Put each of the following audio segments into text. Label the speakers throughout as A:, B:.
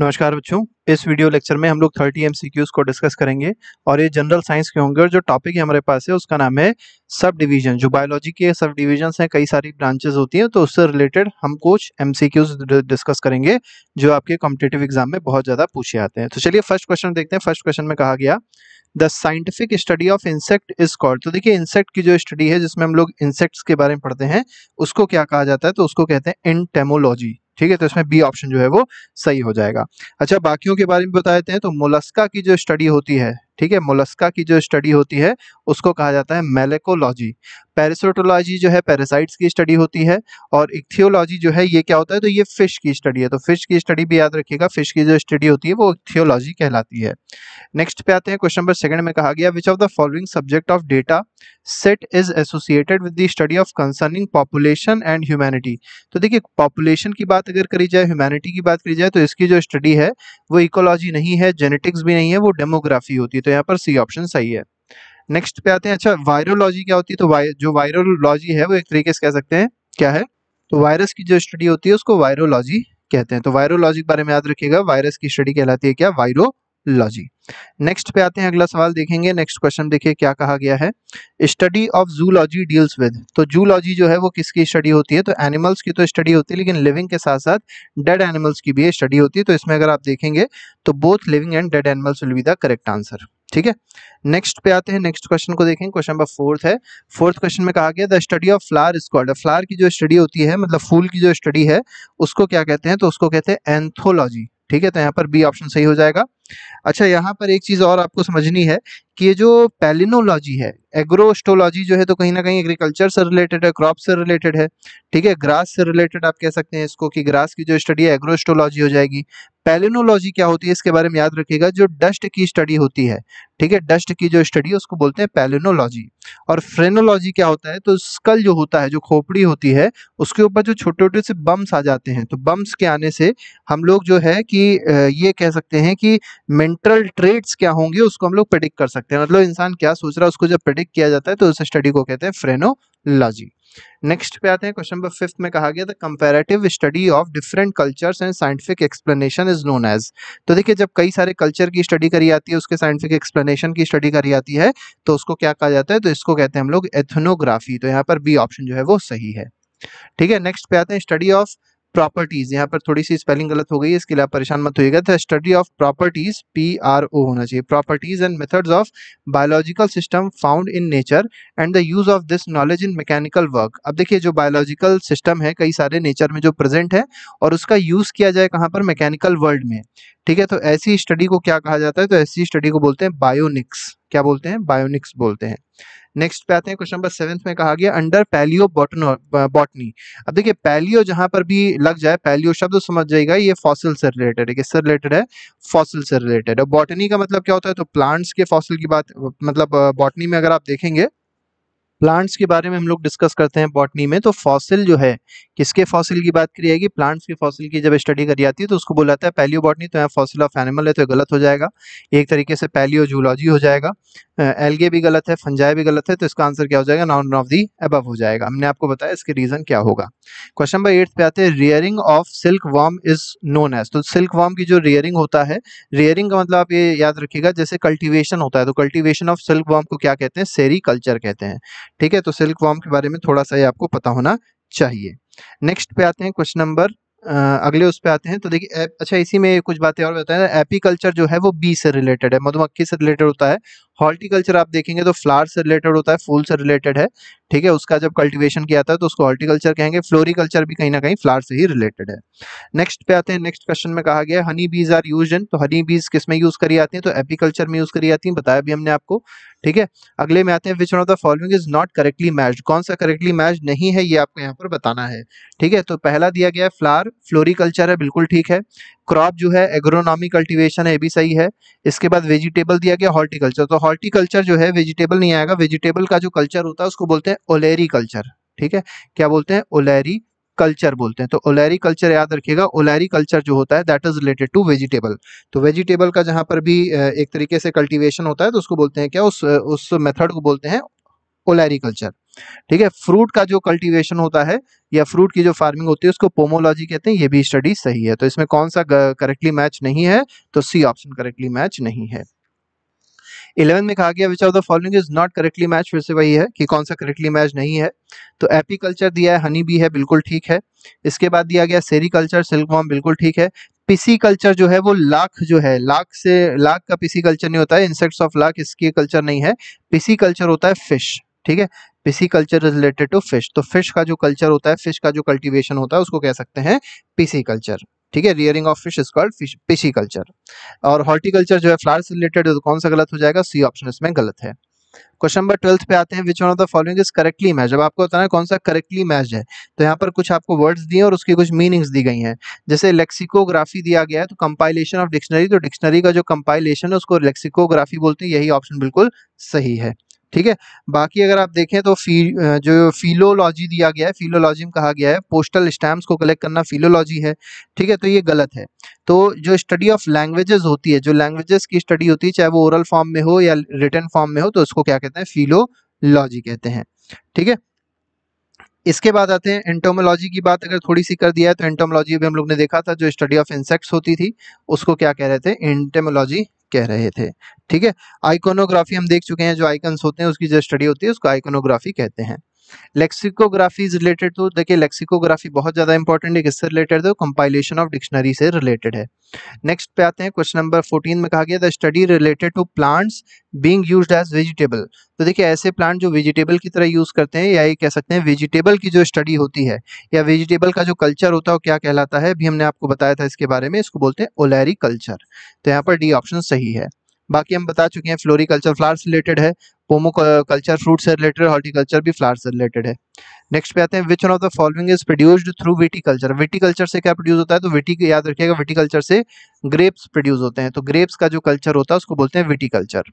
A: नमस्कार बच्चों इस वीडियो लेक्चर में हम लोग 30 एम को डिस्कस करेंगे और ये जनरल साइंस के होंगे और जो टॉपिक हमारे पास है उसका नाम है सब डिवीजन जो बायोलॉजी के सब डिवीजन हैं कई सारी ब्रांचेस होती हैं तो उससे रिलेटेड हम कुछ एम डिस्कस करेंगे जो आपके कॉम्पिटेटिव एग्जाम में बहुत ज़्यादा पूछे आते हैं तो चलिए फर्स्ट क्वेश्चन देखते हैं फर्स्ट क्वेश्चन में कहा गया the scientific study of insect is called तो देखिए इंसेक्ट की जो स्टडी है जिसमें हम लोग इंसेक्ट्स के बारे में पढ़ते हैं उसको क्या कहा जाता है तो उसको कहते हैं एंटेमोलॉजी ठीक है तो इसमें बी ऑप्शन जो है वो सही हो जाएगा अच्छा बाकियों के बारे में बता देते हैं तो मोलस्का की जो स्टडी होती है ठीक है मोलस्का की जो स्टडी होती है उसको कहा जाता है मेलेकोलॉजी पैरासोटोलॉजी जो है पैरासाइट्स की स्टडी होती है और इक्थियोलॉजी जो है ये क्या होता है तो ये फिश की स्टडी है तो फिश की स्टडी भी याद रखिएगा फिश की जो स्टडी होती है वो इक्थियोलॉजी कहलाती है नेक्स्ट पे आते हैं क्वेश्चन नंबर सेकंड में कहा गया which of the following subject of data set is associated with the study of concerning population and humanity तो देखिए पॉपुलेशन की बात अगर करी जाए ह्यूमैनिटी की बात करी जाए तो इसकी जो स्टडी है वो इकोलॉजी नहीं है जेनेटिक्स भी नहीं है वो डेमोग्राफी होती है तो यहाँ पर सी ऑप्शन सही है नेक्स्ट पे आते हैं अच्छा वायरोलॉजी क्या होती है तो वाय, जो वायरोलॉजी है वो एक तरीके से कह सकते हैं क्या है तो वायरस की जो स्टडी होती है उसको वायरोलॉजी कहते हैं तो वायरोलॉजी के बारे में याद रखिएगा वायरस की स्टडी कहलाती है क्या वायरोलॉजी नेक्स्ट पे आते हैं अगला सवाल देखेंगे नेक्स्ट क्वेश्चन देखिए क्या कहा गया है study of zoology deals with तो जूलॉजी जो है वो किसकी स्टडी होती है तो एनिमल्स की तो स्टडी होती है लेकिन लिविंग के साथ साथ डेड एनिमल्स की भी स्टडी होती है तो इसमें अगर आप देखेंगे तो both living and dead animals will be the correct answer ठीक है नेक्स्ट पे आते हैं नेक्स्ट क्वेश्चन को देखें क्वेश्चन नंबर फोर्थ है फोर्थ क्वेश्चन में कहा गया द स्टडी ऑफ फ्लावर स्क्वाड फ्लावर की जो स्टडी होती है मतलब फूल की जो स्टडी है उसको क्या कहते हैं तो उसको कहते हैं एंथोलॉजी ठीक है तो यहाँ पर बी ऑप्शन सही हो जाएगा अच्छा यहाँ पर एक चीज़ और आपको समझनी है कि ये जो पैलिनोलॉजी है एग्रोस्टोलॉजी जो है तो कहीं ना कहीं एग्रीकल्चर से रिलेटेड है क्रॉप से रिलेटेड है ठीक है ग्रास से रिलेटेड आप कह सकते हैं इसको कि ग्रास की जो स्टडी है एग्रोस्टोलॉजी हो जाएगी पैलिनोलॉजी क्या होती है इसके बारे में याद रखिएगा जो डस्ट की स्टडी होती है ठीक है डस्ट की जो स्टडी है उसको बोलते हैं पैलिनोलॉजी और फ्रेनोलॉजी क्या होता है तो स्कल जो होता है जो खोपड़ी होती है उसके ऊपर जो छोटे छोटे से बम्स आ जाते हैं तो बम्स के आने से हम लोग जो है कि ये कह सकते हैं कि मेंटल ट्रेड्स क्या होंगे उसको हम लोग प्रेडिक्ट कर सकते हैं मतलब इंसान क्या सोच रहा है उसको जब प्रेडिक्ट किया जाता है तो उस स्टडी को कहते हैं फ्रेनोलॉजी नेक्स्ट पे आते हैं क्वेश्चन नंबर फिफ्थ में कहा गया था comparative study of different cultures and scientific explanation is known as तो देखिए जब कई सारे कल्चर की स्टडी करी जाती है उसके साइंटिफिक एक्सप्लेनेशन की स्टडी करी जाती है तो उसको क्या कहा जाता है तो इसको कहते हैं हम लोग एथनोग्राफी तो यहाँ पर बी ऑप्शन जो है वो सही है ठीक है नेक्स्ट पे आते हैं स्टडी ऑफ प्रॉपर्टीज यहाँ पर थोड़ी सी स्पेलिंग गलत हो गई है इसके लिए आप परेशान मत होइएगा था study of properties P R O होना चाहिए properties and methods of biological system found in nature and the use of this knowledge in mechanical work अब देखिए जो बायोलॉजिकल सिस्टम है कई सारे नेचर में जो प्रेजेंट है और उसका यूज किया जाए कहाँ पर मैकेनिकल वर्ल्ड में ठीक है तो ऐसी स्टडी को क्या कहा जाता है तो ऐसी स्टडी को बोलते हैं बायोनिक्स क्या बोलते हैं बायोनिक्स बोलते हैं नेक्स्ट पे आते हैं क्वेश्चन नंबर सेवेंथ में कहा गया अंडर पैलियो बॉटनो बॉटनी अब देखिए पैलियो जहां पर भी लग जाए पैलियो शब्द समझ जाएगा ये फॉसिल से रिलेटेड है किससे रिलेटेड है फॉसिल से रिलेटेड है बॉटनी का मतलब क्या होता है तो प्लांट्स के फॉसिल की बात मतलब बॉटनी में अगर आप देखेंगे प्लांट्स के बारे में हम लोग डिस्कस करते हैं बॉटनी में तो फॉसिल जो है किसके फॉसिल की बात करी जाएगी प्लांट्स के फॉसिल की जब स्टडी करी जाती है तो उसको बोला जाता है पैलियो बॉटनी तो यहाँ फॉसिल ऑफ एनिमल है तो गलत हो जाएगा एक तरीके से पैलियो जूलॉजी हो जाएगा एलगे भी गलत है फंजाई भी गलत है तो इसका आंसर क्या हो जाएगा नाउन ऑफ दी अब हो जाएगा हमने आपको बताया इसके रीजन क्या होगा क्वेश्चन नंबर एट पे आते हैं rearing of silk worm is known as तो सिल्क वॉर्म की जो रियरिंग होता है रियरिंग का मतलब आप ये याद रखिएगा जैसे कल्टिवेशन होता है तो कल्टिवेशन ऑफ सिल्क वॉर्म को क्या कहते हैं सेरी कल्चर कहते हैं ठीक है तो सिल्क वॉर्म के बारे में थोड़ा सा ये आपको पता होना चाहिए नेक्स्ट पे आते हैं क्वेश्चन नंबर अगले उस पे आते हैं तो देखिए अच्छा इसी में कुछ बातें और बताया एपी कल्चर जो है वो बी से रिलेटेड है मधुमक्खी से रिलेटेड होता है हॉर्टिकल्चर आप देखेंगे तो फ्लावर से रिलेटेड होता है फूल से रिलेटेड है ठीक है उसका जब कल्टीवेशन किया जाता है तो उसको हॉर्टिकल्चर कहेंगे फ्लोरिकल्चर भी कहीं ना कहीं फ्लावर से ही रिलेटेड है नेक्स्ट पे आते हैं नेक्स्ट क्वेश्चन में कहा गया Honey bees are use in तो हनी बीज किस में यूज करी जाती है तो एपीकल्चर में यूज करी जाती है बताया भी हमने आपको ठीक है अगले में आते हैं which one of the following is not correctly match कौन सा करेक्टली मैच नहीं है ये आपको यहाँ पर बताना है ठीक है तो पहला दिया गया है फ्लार फ्लोरिकल्चर है बिल्कुल ठीक है क्रॉप जो है एग्रोनॉमी कल्टीवेशन है ये भी सही है इसके बाद वेजिटेबल दिया गया हॉर्टिकल्चर तो हॉर्टिकल्चर जो है वेजिटेबल नहीं आएगा वेजिटेबल का जो कल्चर होता है उसको बोलते हैं ओलेरी कल्चर ठीक है क्या बोलते हैं ओलेरी कल्चर बोलते हैं तो ओलेरी कल्चर याद रखिएगा ओलेरी कल्चर जो होता है that is related to vegetable तो वेजिटेबल का जहाँ पर भी एक तरीके से कल्टीवेशन होता है तो उसको बोलते हैं क्या उस उस मेथड को बोलते हैं ओलैरिकल्चर ठीक है फ्रूट का जो कल्टीवेशन होता है या फ्रूट की जो फार्मिंग होती है उसको पोमोलॉजी कहते हैं ये भी स्टडी सही है तो इसमें कौन सा करेक्टली मैच नहीं है तो सी ऑप्शन करेक्टली मैच नहीं है इलेवन में कहा गया which of the following is not correctly match फिर से वही है कि कौन सा करेक्टली मैच नहीं है तो एपीकल्चर दिया है हनी भी है बिल्कुल ठीक है इसके बाद दिया गया सेरिकल्चर सिल्कवॉम बिल्कुल ठीक है पिसी कल्चर जो है वो लाख जो है लाख से लाख का पिसी कल्चर नहीं होता है इंसेक्ट्स ऑफ लाख इसकी कल्चर नहीं है पिसी कल्चर होता है फिश ठीक है pisciculture related to fish तो फिश का जो कल्चर होता है फिश का जो कल्टीवेशन होता है उसको कह सकते हैं पीसी कल्चर ठीक है rearing of fish is called pisciculture और हॉर्टिकल्चर जो है फ्लावर्स रिलेटेड तो कौन सा गलत हो जाएगा सी ऑप्शन इसमें गलत है क्वेश्चन नंबर ट्वेल्थ पे आते हैं which one of the following is correctly match जब आपको बताना है कौन सा करेक्टली मैच है तो यहाँ पर कुछ आपको वर्ड्स दिए और उसकी कुछ मीनिंग्स दी गई हैं जैसे लेक्सिकोग्राफी दिया गया है तो कंपाइलेशन ऑफ डिक्शनरी तो डिक्शनरी का जो कंपाइलेशन है उसको लेक्सिकोग्राफी बोलते हैं यही ऑप्शन बिल्कुल सही है ठीक है बाकी अगर आप देखें तो फी जो फिलोलॉजी दिया गया है फिलोलॉजी में कहा गया है पोस्टल स्टैम्प्स को कलेक्ट करना फिलोलॉजी है ठीक है तो ये गलत है तो जो स्टडी ऑफ लैंग्वेजेस होती है जो लैंग्वेजेस की स्टडी होती है चाहे वो ओरल फॉर्म में हो या रिटर्न फॉर्म में हो तो उसको क्या कहते हैं फिलोलॉजी कहते हैं ठीक है इसके बाद आते हैं एंटोमोलॉजी की बात अगर थोड़ी सी कर दिया है तो एंटोमोलॉजी भी हम लोग ने देखा था जो स्टडी ऑफ इंसेक्ट्स होती थी उसको क्या कह रहे थे एंटेमोलॉजी कह रहे थे ठीक है आइकोनोग्राफी हम देख चुके हैं जो आइकन्स होते हैं उसकी जो स्टडी होती है उसको आइकोनोग्राफी कहते हैं लेक्सिकोग्राफी इज रिलेटेड तो देखिए लेक्सिकोग्राफी बहुत ज़्यादा इंपॉर्टेंट है किससे रिलेटेड है कंपाइलेशन ऑफ डिक्शनरी से रिलेटेड है नेक्स्ट पे आते हैं क्वेश्चन नंबर फोर्टीन में कहा गया the study related to plants being use as vegetable तो देखिए ऐसे प्लांट जो वेजिटेबल की तरह यूज़ करते हैं या ये कह सकते हैं वेजिटेबल की जो स्टडी होती है या वेजिटेबल का जो कल्चर होता है वो क्या कहलाता है अभी हमने आपको बताया था इसके बारे में इसको बोलते हैं ओलैरी कल्चर तो यहाँ पर डी ऑप्शन सही है बाकी हम बता चुके हैं फ्लोरी कल्चर फ्लावर्स रिलेटेड है पोमो कल्चर फ्रूट से रिलेटेड हॉर्टिकल्चर भी फ्लावर से रिलेटेड है नेक्स्ट पे आते हैं which one of the following is produced through viticulture viticulture से क्या प्रोड्यूस होता है तो विटी याद रखिएगा विटीकल्चर से ग्रेप्स प्रोड्यूस होते हैं तो ग्रेप्स का जो कल्चर होता है उसको बोलते हैं विटीकल्चर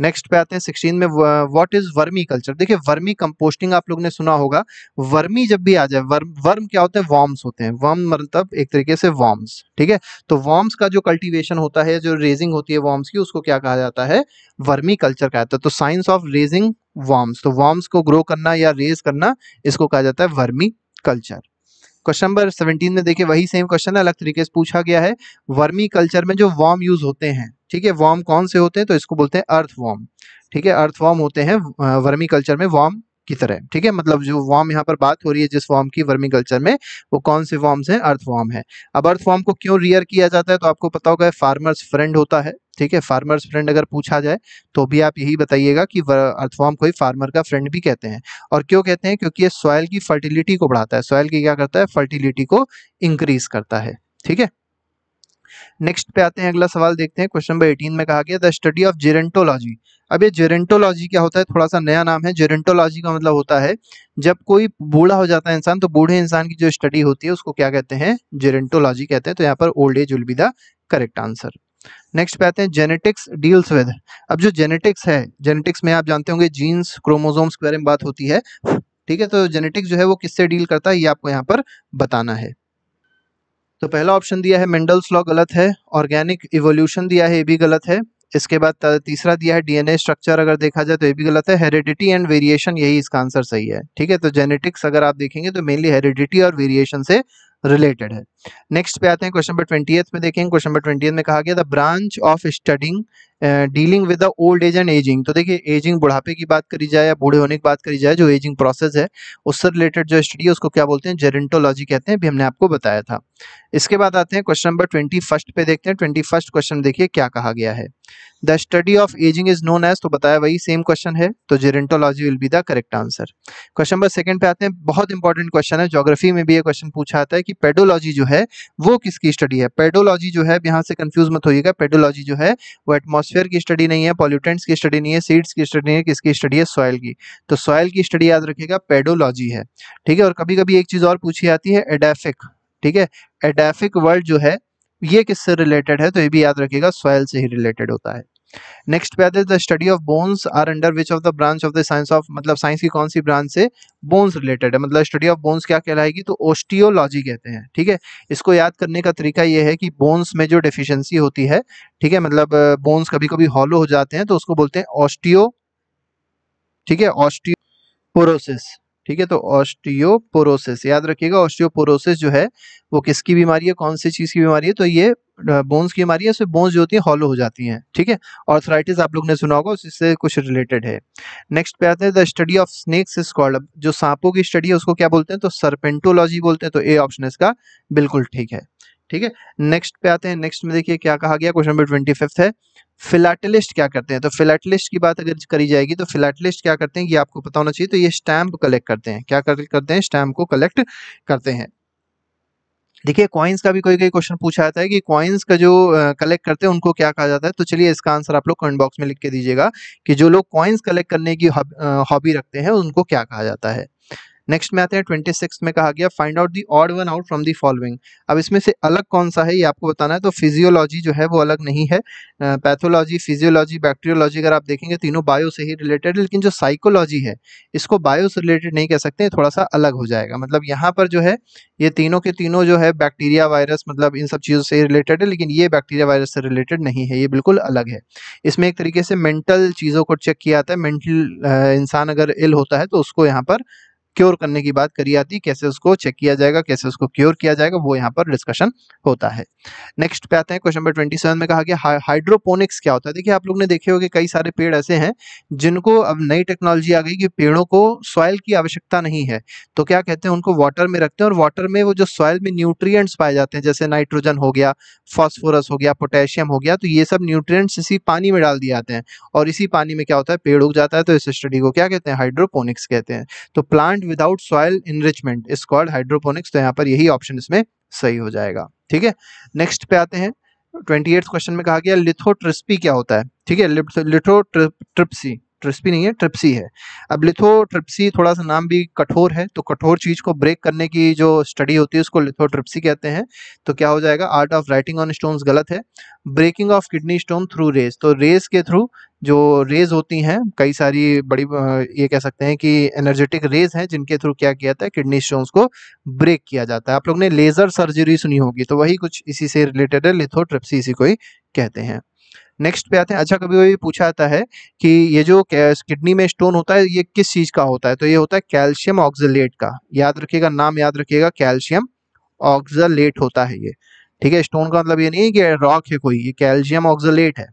A: नेक्स्ट पे आते हैं सिक्सटीन में व्हाट इज वर्मी कल्चर देखिए वर्मी कंपोस्टिंग आप लोग ने सुना होगा वर्मी जब भी आ जाए वर्म वर्म क्या होते हैं वॉर्म्स होते हैं वर्म मतलब एक तरीके से वॉर्म्स ठीक है तो वॉर्म्स का जो कल्टीवेशन होता है जो रेजिंग होती है वॉर्म्स की उसको क्या कहा जाता है वर्मी कल्चर कहा जाता है तो साइंस ऑफ रेजिंग वॉर्म्स तो वॉर्म्स को ग्रो करना या रेज करना इसको कहा जाता है vermiculture question number seventeen में देखिए वही सेम क्वेश्चन है अलग तरीके से पूछा गया है वर्मी कल्चर में जो वॉर्म यूज होते हैं ठीक है वॉर्म कौन से होते हैं तो इसको बोलते हैं अर्थ वॉर्म ठीक है अर्थ वॉर्म होते हैं वर्मी कल्चर में वॉर्म की तरह ठीक है मतलब जो वॉर्म यहाँ पर बात हो रही है जिस वॉर्म की वर्मी कल्चर में वो कौन से वॉर्म्स हैं अर्थ वॉर्म है अब अर्थ वॉर्म को क्यों रियर किया जाता है तो आपको पता होगा फार्मर्स फ्रेंड होता है ठीक है फार्मर्स फ्रेंड अगर पूछा जाए तो भी आप यही बताइएगा कि अर्थवॉर्म को ही फार्मर का फ्रेंड भी कहते हैं और क्यों कहते हैं क्योंकि ये सॉयल की फर्टिलिटी को बढ़ाता है सॉयल की क्या करता है फर्टिलिटी को इंक्रीज करता है ठीक है नेक्स्ट पे आते हैं अगला सवाल देखते हैं क्वेश्चन नंबर एटीन में कहा गया द स्टडी ऑफ जेरेंटोलॉजी अब ये जेरेंटोलॉजी क्या होता है थोड़ा सा नया नाम है जेरेंटोलॉजी का मतलब होता है जब कोई बूढ़ा हो जाता है इंसान तो बूढ़े इंसान की जो स्टडी होती है उसको क्या कहते हैं जेरेंटोलॉजी कहते हैं तो यहाँ पर old age will be the correct answer next पे आते हैं जेनेटिक्स डील्स विद अब जो जेनेटिक्स है जेनेटिक्स में आप जानते होंगे जीन्स क्रोमोजोम्स के बारे में बात होती है ठीक है तो जेनेटिक्स जो है वो किससे डील करता है ये आपको यहाँ पर बताना है तो पहला ऑप्शन दिया है मेंडल्स लॉ गलत है ऑर्गेनिक इवोल्यूशन दिया है ये भी गलत है इसके बाद तीसरा दिया है डीएनए स्ट्रक्चर अगर देखा जाए तो ये भी गलत है हेरिडिटी एंड वेरिएशन यही इसका आंसर सही है ठीक है तो जेनेटिक्स अगर आप देखेंगे तो मेनली हेरिडिटी और वेरिएशन से रिलेटेड है नेक्स्ट पे आते हैं क्वेश्चन नंबर ट्वेंटी में देखेंगे क्वेश्चन नंबर ट्वेंटी में कहा गया the branch of studying dealing with the old age and ageing तो देखिए एजिंग बुढ़ापे की बात करी जाए या बूढ़े होने की बात करी जाए जो एजिंग प्रोसेस है उससे रिलेटेड जो स्टडी है उसको क्या बोलते हैं जेरेंटोलॉजी कहते हैं भी हमने आपको बताया था इसके बाद आते हैं क्वेश्चन नंबर ट्वेंटी फर्स्ट पे देखते हैं ट्वेंटी फर्स्ट क्वेश्चन देखिए क्या कहा गया है the study of ageing is known as तो बताया वही सेम क्वेश्चन है तो gerontology will be the correct answer question number second पे आते हैं बहुत इंपॉर्टेंट क्वेश्चन है ज्योग्राफी में भी ये क्वेश्चन पूछा आता है कि पेडोलॉजी जो है वो किसकी स्टडी है पेडोलॉजी जो है यहाँ से कंफ्यूज मत होइएगा पेडोलॉजी जो है वो एटमोसफेयर की स्टडी नहीं है पॉल्यूटेंट्स की स्टडी नहीं है सीड्स की स्टडी नहीं है किसकी स्टडी है सॉयल की तो सॉयल की स्टडी याद रखिएगा पेडोलॉजी है ठीक है और कभी कभी एक चीज़ और पूछी जाती है एडेफिक ठीक है एडेफिक वर्ड जो है ये किससे रिलेटेड है तो ये भी याद रखिएगा सॉयल से ही रिलेटेड होता है नेक्स्ट पे आते हैं the study of bones are under which of the branch of the science of मतलब साइंस की कौन सी ब्रांच से बोन्स रिलेटेड है मतलब स्टडी ऑफ बोन्स क्या कहलाएगी तो ओस्टियोलॉजी कहते हैं ठीक है इसको याद करने का तरीका ये है कि बोन्स में जो डिफिशियंसी होती है ठीक है मतलब बोन्स कभी कभी हॉलो हो जाते हैं तो उसको बोलते हैं ऑस्टियो ठीक है ऑस्टियोपोरोसिस ठीक है तो ऑस्टियोपोरोसिस याद रखिएगा ऑस्टियोपोरोसिस जो है वो किसकी बीमारी है कौन सी चीज़ की बीमारी है तो ये बोन्स की बीमारी है उसमें बोन्स जो होती है हॉलो हो जाती हैं ठीक है ऑर्थराइटिस आप लोग ने सुना होगा उससे कुछ रिलेटेड है नेक्स्ट पे आते हैं the study of snakes is called जो सांपों की स्टडी है उसको क्या बोलते हैं तो सरपेंटोलॉजी बोलते हैं तो ए ऑप्शन इसका बिल्कुल ठीक है ठीक है नेक्स्ट पे आते हैं नेक्स्ट में देखिए क्या कहा गया क्वेश्चन नंबर ट्वेंटी फिफ्थ है फिलाटलिस्ट क्या करते हैं तो फिलाटलिस्ट की बात अगर करी जाएगी तो फिलाटलिस्ट क्या करते हैं ये आपको पता होना चाहिए तो ये स्टैम्प कलेक्ट करते हैं क्या करते हैं स्टैम्प को कलेक्ट करते हैं देखिए क्वाइंस का भी कोई कोई क्वेश्चन पूछा जाता है कि क्वाइंस का जो कलेक्ट करते हैं उनको क्या कहा जाता है तो चलिए इसका आंसर आप लोग कमेंट बॉक्स में लिख के दीजिएगा कि जो लोग क्वाइंस कलेक्ट करने की हॉबी रखते हैं उनको क्या कहा जाता है नेक्स्ट में आते हैं ट्वेंटी सिक्स में कहा गया find out the odd one out from the following अब इसमें से अलग कौन सा है ये आपको बताना है तो फिजियोलॉजी जो है वो अलग नहीं है पैथोलॉजी फिजियोलॉजी बैक्टीरियोलॉजी अगर आप देखेंगे तीनों बायो से ही रिलेटेड लेकिन जो साइकोलॉजी है इसको बायो से रिलेटेड नहीं कह सकते थोड़ा सा अलग हो जाएगा मतलब यहाँ पर जो है ये तीनों के तीनों जो है बैक्टीरिया वायरस मतलब इन सब चीज़ों से रिलेटेड है लेकिन ये बैक्टीरिया वायरस से रिलेटेड नहीं है ये बिल्कुल अलग है इसमें एक तरीके से मेंटल चीज़ों को चेक किया जाता है मेंटल इंसान अगर इल होता है तो उसको यहाँ पर क्योर करने की बात करी जाती कैसे उसको चेक किया जाएगा कैसे उसको क्योर किया जाएगा वो यहाँ पर डिस्कशन होता है नेक्स्ट पे आते हैं क्वेश्चन नंबर ट्वेंटी सेवन में कहा गया हाइड्रोपोनिक्स क्या होता है देखिए आप लोग ने देखे होंगे कई सारे पेड़ ऐसे हैं जिनको अब नई टेक्नोलॉजी आ गई कि पेड़ों को सॉयल की आवश्यकता नहीं है तो क्या कहते हैं उनको वाटर में रखते हैं और वाटर में वो जो सॉयल में न्यूट्रियट्स पाए जाते हैं जैसे नाइट्रोजन हो गया फॉस्फोरस हो गया पोटेशियम हो गया तो ये सब न्यूट्रियट्स इसी पानी में डाल दिए जाते हैं और इसी पानी में क्या होता है पेड़ उग जाता है तो इस स्टडी को क्या कहते हैं हाइड्रोपोनिक्स कहते हैं तो plant without soil enrichment is called hydroponics तो यहाँ पर यही ऑप्शन इसमें सही हो जाएगा ठीक है नेक्स्ट पे आते हैं ट्वेंटी क्वेश्चन में कहा गया लिथोट्रिस्पी क्या होता है ठीक है लिथोट्रिप्सी ट्रिप्सी नहीं है ट्रिप्सी है अब लिथो ट्रिप्सी थोड़ा सा नाम भी कठोर है तो कठोर चीज़ को ब्रेक करने की जो स्टडी होती है उसको ट्रिप्सी कहते हैं तो क्या हो जाएगा art of writing on stones गलत है breaking of kidney stone through rays तो रेज के थ्रू जो रेज होती हैं कई सारी बड़ी ये कह सकते हैं कि एनर्जेटिक रेज हैं जिनके थ्रू क्या किया जाता है किडनी स्टोन्स को ब्रेक किया जाता है आप लोग ने लेज़र सर्जरी सुनी होगी तो वही कुछ इसी से रिलेटेड है लिथोट्रिप्सी इसी को ही कहते हैं नेक्स्ट पे आते हैं अच्छा कभी कभी पूछा जाता है कि ये जो किडनी में स्टोन होता है ये किस चीज़ का होता है तो ये होता है कैल्शियम ऑक्जलेट का याद रखिएगा नाम याद रखिएगा कैल्शियम ऑक्जलेट होता है ये ठीक है स्टोन का मतलब ये नहीं है कि रॉक है कोई ये कैल्शियम ऑक्जलेट है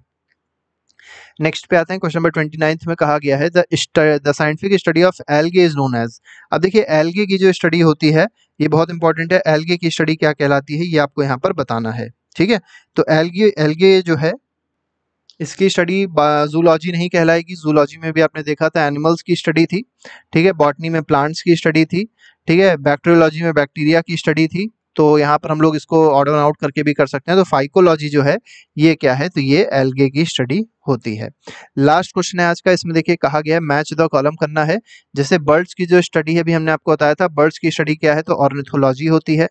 A: नेक्स्ट पे आते हैं क्वेश्चन नंबर ट्वेंटी नाइन्थ में कहा गया है the scientific study of algae is known as अब देखिए एलगे की जो स्टडी होती है ये बहुत इंपॉर्टेंट है एलगे की स्टडी क्या कहलाती है ये आपको यहाँ पर बताना है ठीक है तो एलगे एलगे जो है इसकी स्टडी जूलॉजी नहीं कहलाएगी जूलॉजी में भी आपने देखा था एनिमल्स की स्टडी थी ठीक है बॉटनी में प्लांट्स की स्टडी थी ठीक है बैक्टीरियोलॉजी में बैक्टीरिया की स्टडी थी तो यहाँ पर हम लोग इसको ऑर्डर आउट करके भी कर सकते हैं तो फाइकोलॉजी जो है ये क्या है तो ये एल्गे की स्टडी होती है लास्ट क्वेश्चन है आज का इसमें देखिए कहा गया है मैच द कॉलम करना है जैसे बर्ड्स की जो स्टडी है भी हमने आपको बताया था बर्ड्स की स्टडी क्या है तो ऑर्निथोलॉजी होती है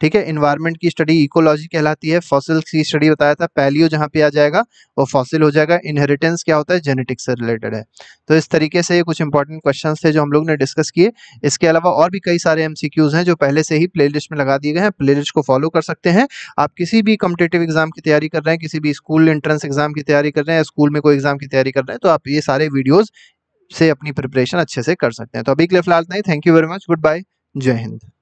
A: ठीक है इन्वायरमेंट की स्टडी इकोलॉजी कहलाती है फॉसिल्स की स्टडी बताया था पैलियो जहाँ पे आ जाएगा वो फॉसिल हो जाएगा इनहेरिटेंस क्या होता है जेनेटिक्स से रिलेटेड है तो इस तरीके से ये कुछ इंपॉर्टेंट क्वेश्चन थे जो हम लोग ने डिस्कस किए इसके अलावा और भी कई सारे एम हैं जो पहले से ही प्ले में लगा दिए गए हैं प्ले को फॉलो कर सकते हैं आप किसी भी कम्पिटेटिव एग्जाम की तैयारी कर रहे हैं किसी भी स्कूल एंट्रेंस एग्जाम की तैयारी कर रहे हैं स्कूल में कोई एग्जाम की तैयारी कर रहे हैं तो आप ये सारे वीडियोज से अपनी प्रिपरेशन अच्छे से कर सकते हैं तो अभी के लिए फिलहाल नहीं thank you very much goodbye जय हिंद